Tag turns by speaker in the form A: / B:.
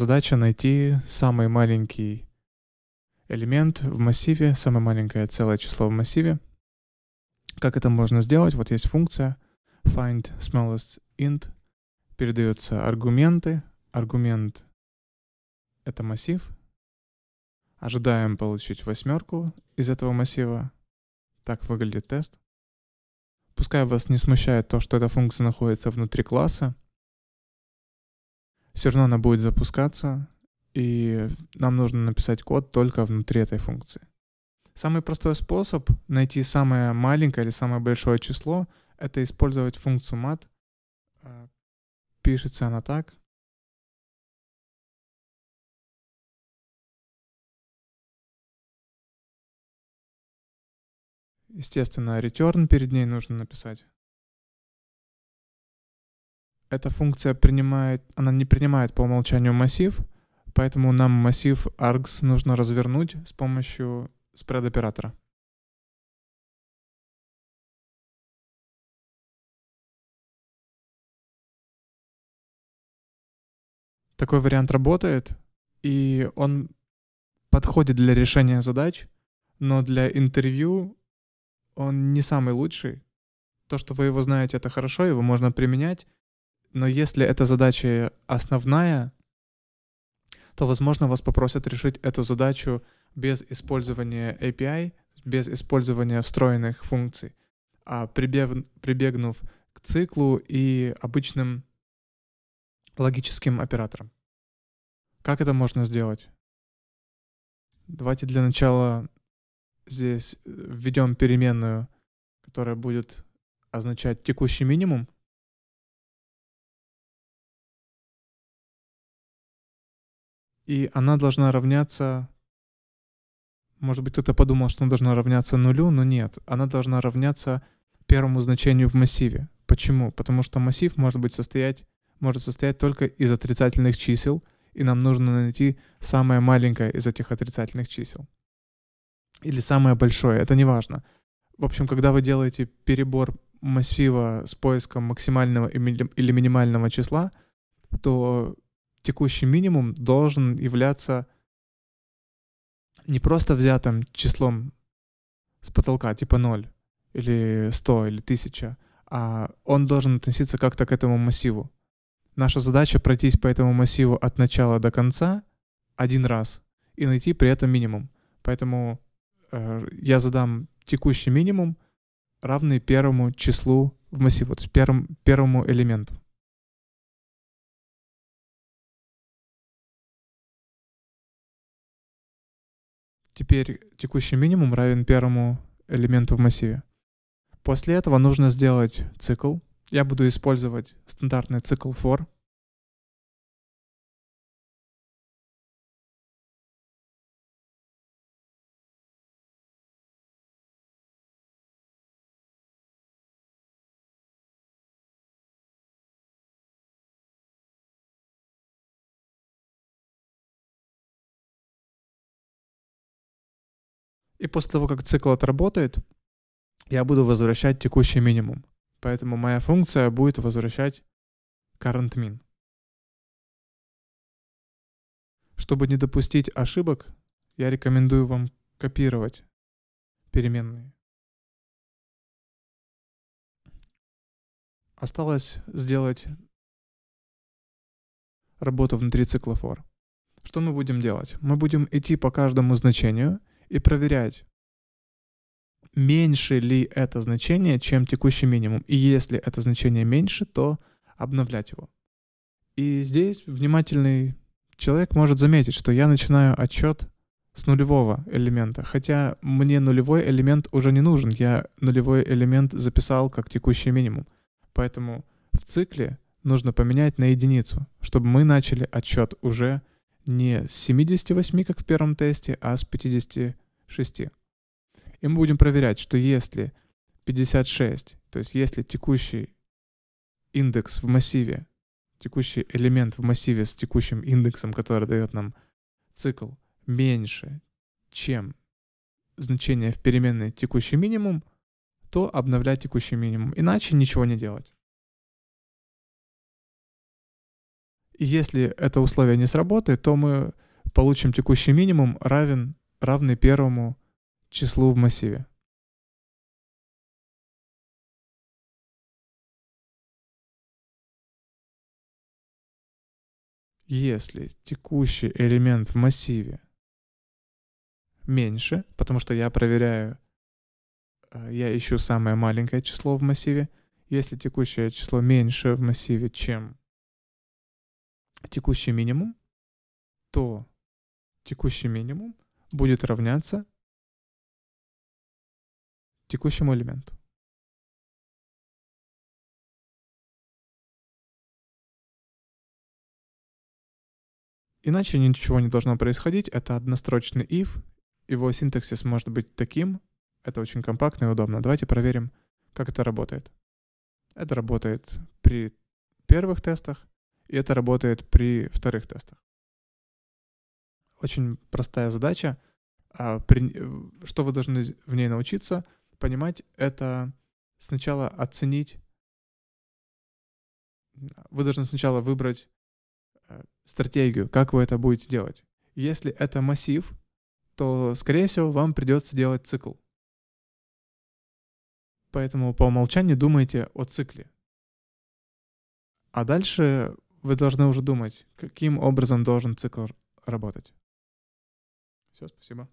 A: Задача найти самый маленький элемент в массиве, самое маленькое целое число в массиве. Как это можно сделать? Вот есть функция find smallest int. Передаются аргументы. Аргумент — это массив. Ожидаем получить восьмерку из этого массива. Так выглядит тест. Пускай вас не смущает то, что эта функция находится внутри класса, все равно она будет запускаться, и нам нужно написать код только внутри этой функции. Самый простой способ найти самое маленькое или самое большое число — это использовать
B: функцию mat. Э, пишется она так. Естественно, return перед ней нужно написать
A: эта функция принимает, она не принимает по умолчанию массив,
B: поэтому нам массив args нужно развернуть с помощью спред оператора. Такой вариант работает, и он подходит для решения задач, но
A: для интервью он не самый лучший. То, что вы его знаете, это хорошо, его можно применять, но если эта задача основная, то, возможно, вас попросят решить эту задачу без использования API, без использования встроенных функций, а прибегнув к циклу и обычным логическим операторам. Как это можно сделать? Давайте для начала
B: здесь э, введем переменную, которая будет означать текущий минимум — и она должна равняться... Может быть, кто-то подумал, что она
A: должна равняться нулю, но нет. Она должна равняться первому значению в массиве. Почему? Потому что массив может быть состоять, может состоять только из отрицательных чисел, и нам нужно найти самое маленькое из этих отрицательных чисел. Или самое большое, это не важно. В общем, когда вы делаете перебор массива с поиском максимального или минимального числа, то текущий минимум должен являться не просто взятым числом с потолка, типа 0 или 100 или 1000, а он должен относиться как-то к этому массиву. Наша задача пройтись по этому массиву от начала до конца один раз и найти при этом минимум. Поэтому э, я задам текущий минимум, равный первому числу в массиву, то есть первому
B: первому элементу. Теперь текущий минимум
A: равен первому элементу в массиве. После этого нужно сделать цикл.
B: Я буду использовать стандартный цикл for, И после того, как цикл отработает, я буду возвращать текущий минимум. Поэтому моя функция
A: будет возвращать current min.
B: Чтобы не допустить ошибок, я рекомендую вам копировать переменные. Осталось сделать работу внутри цикла for.
A: Что мы будем делать? Мы будем идти по каждому значению – и проверять, меньше ли это значение, чем текущий минимум. И если это значение меньше, то обновлять его. И здесь внимательный человек может заметить, что я начинаю отчет с нулевого элемента, хотя мне нулевой элемент уже не нужен, я нулевой элемент записал как текущий минимум. Поэтому в цикле нужно поменять на единицу, чтобы мы начали отчет уже не с 78, как в первом тесте, а с 56. И мы будем проверять, что если 56, то есть если текущий индекс в массиве, текущий элемент в массиве с текущим индексом, который дает нам цикл, меньше, чем значение в переменной текущий минимум, то обновлять текущий минимум. Иначе ничего не делать. Если это условие не сработает,
B: то мы получим текущий минимум равен равный первому числу в массиве. Если текущий элемент в массиве меньше, потому что я проверяю,
A: э, я ищу самое маленькое число в массиве, если текущее число меньше в массиве, чем текущий минимум,
B: то текущий минимум будет равняться текущему элементу. Иначе ничего не должно происходить. Это однострочный if. Его синтаксис может быть таким.
A: Это очень компактно и удобно. Давайте проверим, как это работает. Это работает при первых тестах. И это работает при вторых тестах. Очень простая задача. А, э, что вы должны в ней научиться понимать, это сначала оценить. Вы должны сначала выбрать э, стратегию, как вы это будете делать. Если это массив, то, скорее всего, вам придется делать цикл. Поэтому по умолчанию думайте о цикле.
B: А дальше вы должны уже думать, каким образом должен цикл работать.
A: Все, спасибо.